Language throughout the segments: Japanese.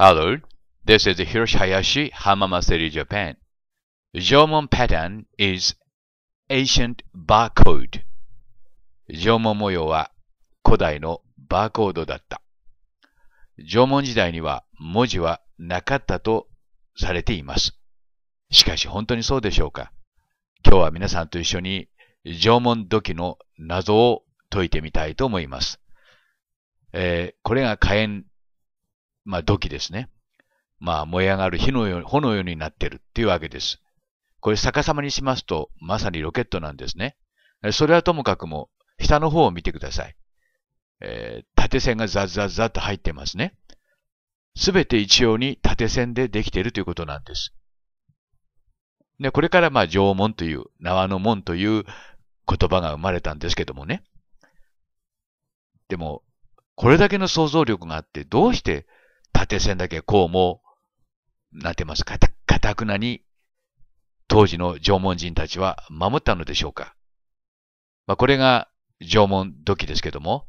Hello, this is Hiroshi Hayashi, Hamamaseri Japan. Jomon pattern is ancient barcode. 縄文模様は古代のバーコードだった。縄文時代には文字はなかったとされています。しかし本当にそうでしょうか今日は皆さんと一緒に縄文土器の謎を解いてみたいと思います。えー、これが火炎まあ、土器ですね。まあ、燃え上がる火のよう火のようになってるっていうわけです。これ逆さまにしますと、まさにロケットなんですね。それはともかくも、下の方を見てください。えー、縦線がザッザッザッと入ってますね。すべて一様に縦線でできているということなんです。で、これからまあ縄文という、縄の門という言葉が生まれたんですけどもね。でも、これだけの想像力があって、どうして縦線だけこうも、なんて言いますか、かたくなに当時の縄文人たちは守ったのでしょうか。まあ、これが縄文土器ですけども、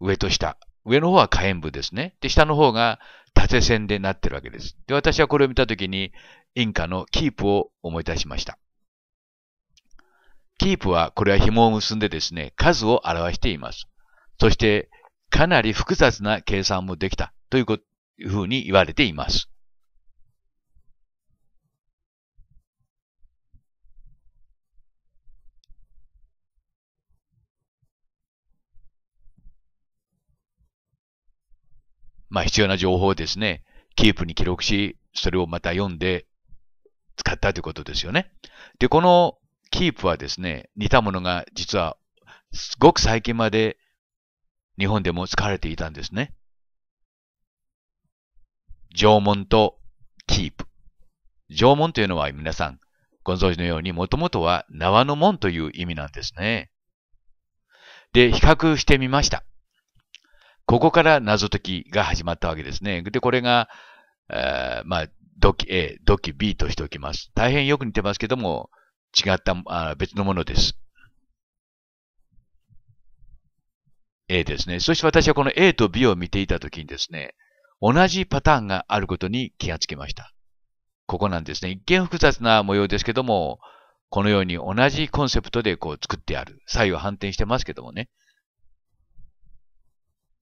上と下。上の方は火炎部ですね。で、下の方が縦線でなってるわけです。で、私はこれを見たときに、インカのキープを思い出しました。キープは、これは紐を結んでですね、数を表しています。そして、かなり複雑な計算もできたというふうに言われています。まあ必要な情報をですね、キープに記録し、それをまた読んで使ったということですよね。で、このキープはですね、似たものが実はすごく最近まで日本でも使われていたんですね。縄文とキープ。縄文というのは皆さんご存知のようにもともとは縄の門という意味なんですね。で、比較してみました。ここから謎解きが始まったわけですね。で、これが、えー、まあ、土器 A、土器 B としておきます。大変よく似てますけども、違ったあ別のものです。A ですね。そして私はこの A と B を見ていたときにですね、同じパターンがあることに気がつきました。ここなんですね。一見複雑な模様ですけども、このように同じコンセプトでこう作ってある。左右反転してますけどもね。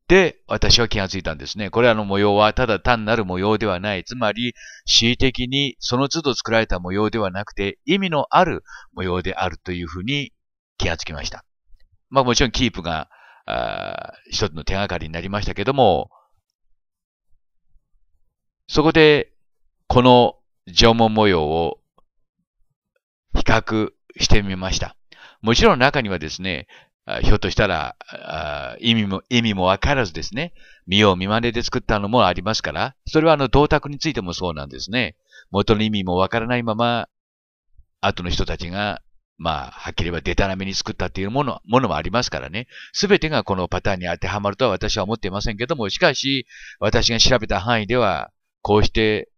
で、私は気がついたんですね。これらの模様はただ単なる模様ではない。つまり、恣意的にその都度作られた模様ではなくて、意味のある模様であるというふうに気がつきました。まあもちろんキープがあ一つの手がかりになりましたけども、そこで、この縄文模様を比較してみました。もちろん中にはですね、ひょっとしたら、意味も、意味もわからずですね、見よう見まねで作ったのもありますから、それはあの銅鐸についてもそうなんですね。元の意味もわからないまま、後の人たちがまあ、はっきり言えばデタラメに作ったっていうもの、ものもありますからね。すべてがこのパターンに当てはまるとは私は思っていませんけども、しかし、私が調べた範囲では、こうして、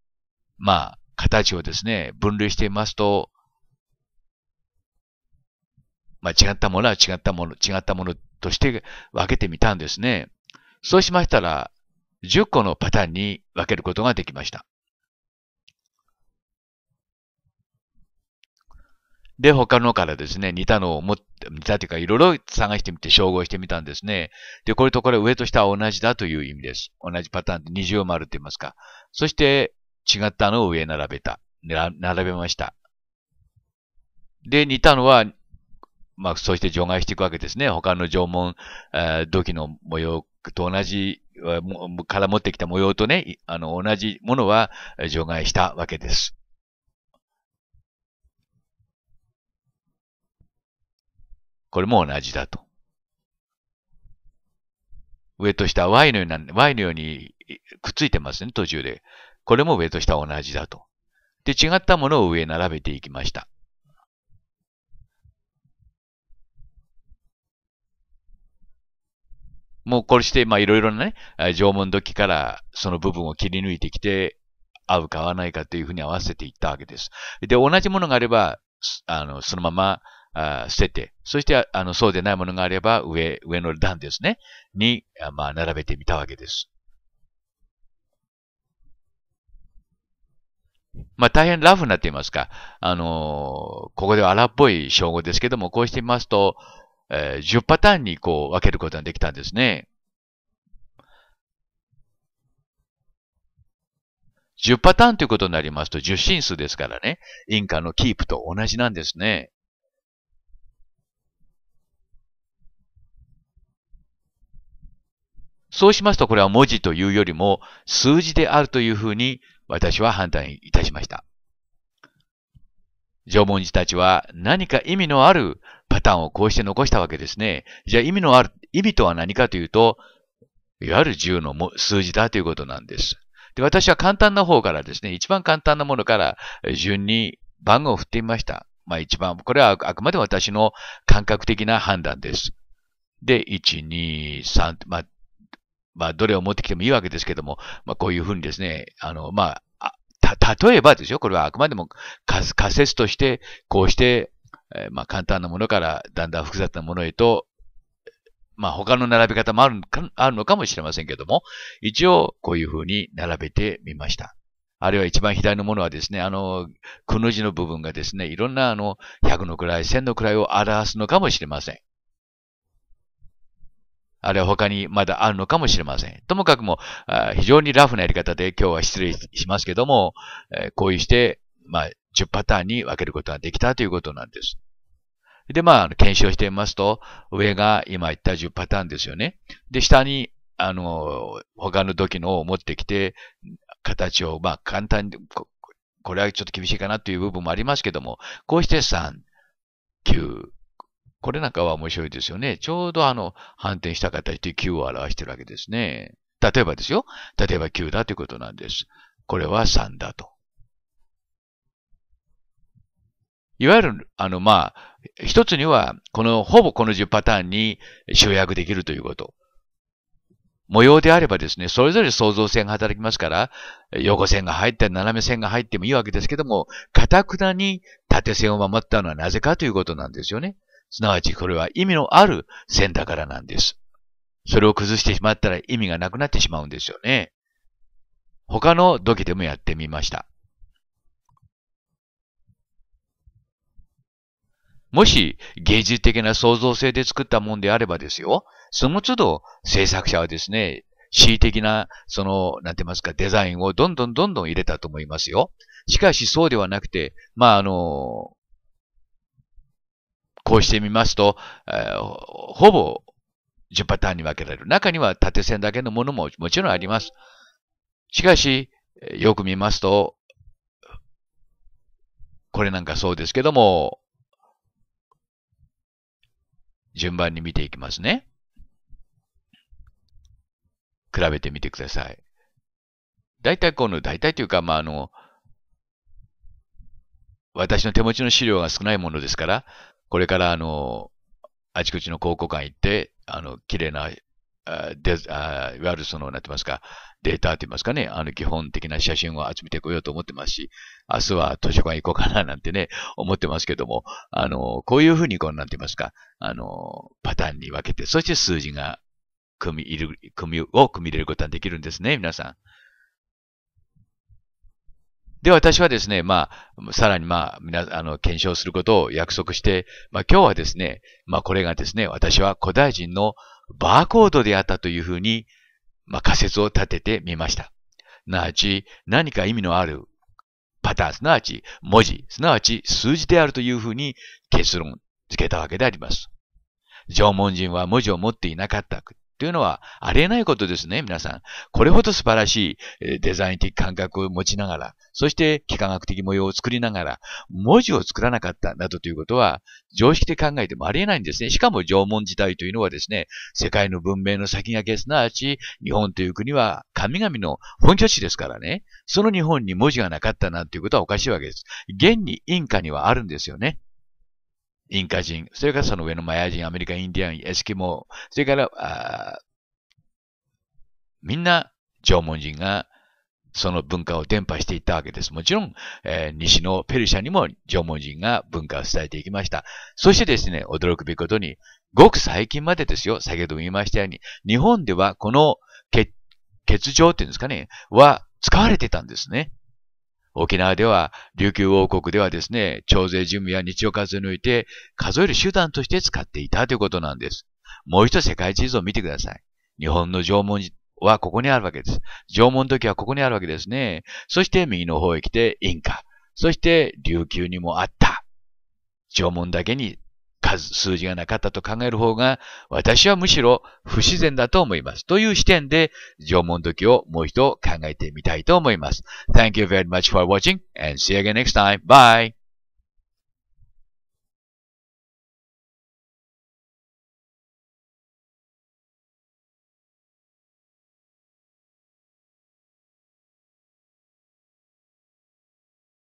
まあ、形をですね、分類していますと、まあ、違ったものは違ったもの、違ったものとして分けてみたんですね。そうしましたら、10個のパターンに分けることができました。で、他のからですね、似たのを持って、似たというか、いろいろ探してみて、照合してみたんですね。で、これとこれ、上と下は同じだという意味です。同じパターンで二重丸って言いますか。そして、違ったのを上並べた。並べました。で、似たのは、まあ、そして除外していくわけですね。他の縄文、えー、土器の模様と同じ、から持ってきた模様とね、あの、同じものは除外したわけです。これも同じだと。上と下、y のような、y のようにくっついてますね、途中で。これも上と下同じだと。で、違ったものを上並べていきました。もうこれして、まあいろいろなね、縄文土器からその部分を切り抜いてきて、合うか合わないかというふうに合わせていったわけです。で、同じものがあれば、あの、そのままあ捨てて、そしてあのそうでないものがあれば上、上の段ですね、に、まあ、並べてみたわけです。まあ、大変ラフになっていますか、あのここでは荒っぽい称号ですけども、こうしてみますと、えー、10パターンにこう分けることができたんですね。10パターンということになりますと10進数ですからね、インカのキープと同じなんですね。そうしますとこれは文字というよりも数字であるというふうに私は判断いたしました。縄文人たちは何か意味のあるパターンをこうして残したわけですね。じゃあ意味のある、意味とは何かというと、いわゆる10の数字だということなんです。で、私は簡単な方からですね、一番簡単なものから順に番号を振ってみました。まあ一番、これはあくまで私の感覚的な判断です。で、1、2、3、まあまあ、どれを持ってきてもいいわけですけども、まあ、こういうふうにですね、あの、まあ、た、例えばですよ、これはあくまでも仮説として、こうして、えー、まあ、簡単なものからだんだん複雑なものへと、まあ、他の並び方もあるあるのかもしれませんけども、一応、こういうふうに並べてみました。あるいは一番左のものはですね、あの、くの字の部分がですね、いろんなあの、100の位、1000の位を表すのかもしれません。あれは他にまだあるのかもしれません。ともかくも、非常にラフなやり方で今日は失礼しますけども、こういうして、まあ、10パターンに分けることができたということなんです。で、まあ、検証してみますと、上が今言った10パターンですよね。で、下に、あの、他の時のを持ってきて、形を、まあ、簡単にこ、これはちょっと厳しいかなという部分もありますけども、こうして3、9、これなんかは面白いですよね。ちょうどあの、反転した形で Q を表してるわけですね。例えばですよ。例えば9だということなんです。これは3だと。いわゆる、あの、まあ、一つには、この、ほぼこの10パターンに集約できるということ。模様であればですね、それぞれ創造線が働きますから、横線が入ったり斜め線が入ってもいいわけですけども、かたくなに縦線を守ったのはなぜかということなんですよね。すなわちこれは意味のある線だからなんです。それを崩してしまったら意味がなくなってしまうんですよね。他の土器でもやってみました。もし芸術的な創造性で作ったもんであればですよ、その都度制作者はですね、恣意的な、その、なんて言いますか、デザインをどんどんどんどん入れたと思いますよ。しかしそうではなくて、まあ、あの、こうしてみますと、えー、ほぼ10パターンに分けられる。中には縦線だけのものももちろんあります。しかし、よく見ますと、これなんかそうですけども、順番に見ていきますね。比べてみてください。大体この、大体というか、まあ、あの、私の手持ちの資料が少ないものですから、これからあの、あちこちの考古館行って、あの、綺麗な、あデあいわゆるその、なんて言いますか、データと言いますかね、あの基本的な写真を集めてこようと思ってますし、明日は図書館行こうかななんてね、思ってますけども、あの、こういうふうにこう、なんて言いますか、あの、パターンに分けて、そして数字が組み入る、組みを組み入れることができるんですね、皆さん。で、私はですね、まあ、さらにまあ、皆、あの、検証することを約束して、まあ今日はですね、まあこれがですね、私は古代人のバーコードであったというふうに、まあ仮説を立ててみました。すなわち、何か意味のあるパターン、すなわち文字、すなわち数字であるというふうに結論付けたわけであります。縄文人は文字を持っていなかった。というのはありえないことですね、皆さん。これほど素晴らしいデザイン的感覚を持ちながら、そして幾何学的模様を作りながら、文字を作らなかったなどということは、常識で考えてもありえないんですね。しかも縄文時代というのはですね、世界の文明の先駆け、すなわち日本という国は神々の本拠地ですからね、その日本に文字がなかったなんていうことはおかしいわけです。現にインカにはあるんですよね。インカ人、それからその上のマヤ人、アメリカ、インディアン、エスキモー、それから、あみんな縄文人がその文化を伝播していったわけです。もちろん、えー、西のペルシャにも縄文人が文化を伝えていきました。そしてですね、驚くべきことに、ごく最近までですよ、先ほども言いましたように、日本ではこの欠場っていうんですかね、は使われてたんですね。沖縄では、琉球王国ではですね、徴税事務や日を数抜いて数える手段として使っていたということなんです。もう一つ世界地図を見てください。日本の縄文はここにあるわけです。縄文時はここにあるわけですね。そして右の方へ来てインカ。そして琉球にもあった。縄文だけに数、数字がなかったと考える方が、私はむしろ不自然だと思います。という視点で、縄文時をもう一度考えてみたいと思います。Thank you very much for watching and see you again next time. Bye!